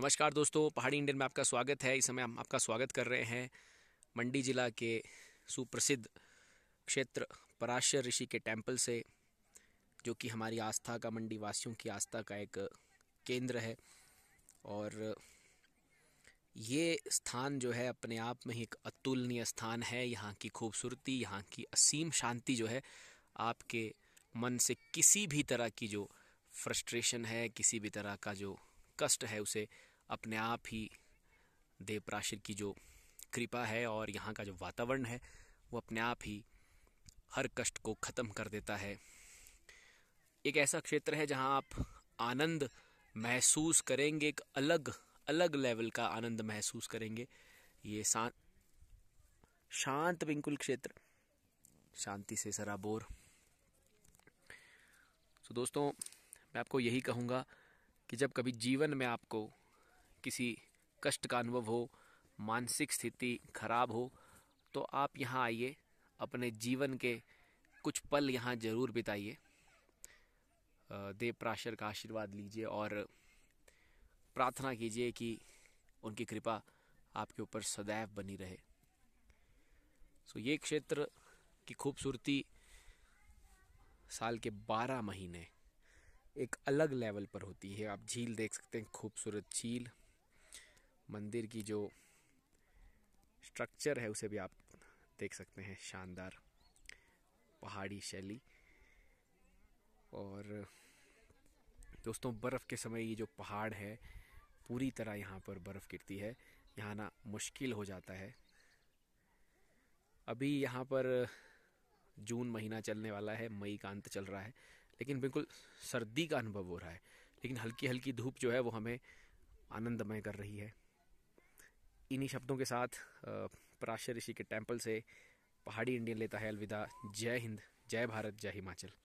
नमस्कार दोस्तों पहाड़ी इंडियन में आपका स्वागत है इस समय हम आपका स्वागत कर रहे हैं मंडी जिला के सुप्रसिद्ध क्षेत्र पराशर ऋषि के टेम्पल से जो कि हमारी आस्था का मंडी वासियों की आस्था का एक केंद्र है और ये स्थान जो है अपने आप में ही एक अतुलनीय स्थान है यहाँ की खूबसूरती यहाँ की असीम शांति जो है आपके मन से किसी भी तरह की जो फ्रस्ट्रेशन है किसी भी तरह का जो कष्ट है उसे अपने आप ही देव प्राशिर की जो कृपा है और यहाँ का जो वातावरण है वो अपने आप ही हर कष्ट को ख़त्म कर देता है एक ऐसा क्षेत्र है जहाँ आप आनंद महसूस करेंगे एक अलग अलग लेवल का आनंद महसूस करेंगे ये शांत शांत बिल्कुल क्षेत्र शांति से सराबोर तो दोस्तों मैं आपको यही कहूँगा कि जब कभी जीवन में आपको किसी कष्ट का अनुभव हो मानसिक स्थिति खराब हो तो आप यहाँ आइए अपने जीवन के कुछ पल यहाँ ज़रूर बिताइए देव प्राशर का आशीर्वाद लीजिए और प्रार्थना कीजिए कि उनकी कृपा आपके ऊपर सदैव बनी रहे सो ये क्षेत्र की खूबसूरती साल के बारह महीने एक अलग लेवल पर होती है आप झील देख सकते हैं खूबसूरत झील मंदिर की जो स्ट्रक्चर है उसे भी आप देख सकते हैं शानदार पहाड़ी शैली और दोस्तों बर्फ़ के समय ये जो पहाड़ है पूरी तरह यहाँ पर बर्फ़ गिरती है यहाँ ना मुश्किल हो जाता है अभी यहाँ पर जून महीना चलने वाला है मई का अंत चल रहा है लेकिन बिल्कुल सर्दी का अनुभव हो रहा है लेकिन हल्की हल्की धूप जो है वो हमें आनंदमय कर रही है इन्हीं शब्दों के साथ पराशर ऋषि के टेम्पल से पहाड़ी इंडियन लेता है अलविदा जय हिंद जय भारत जय हिमाचल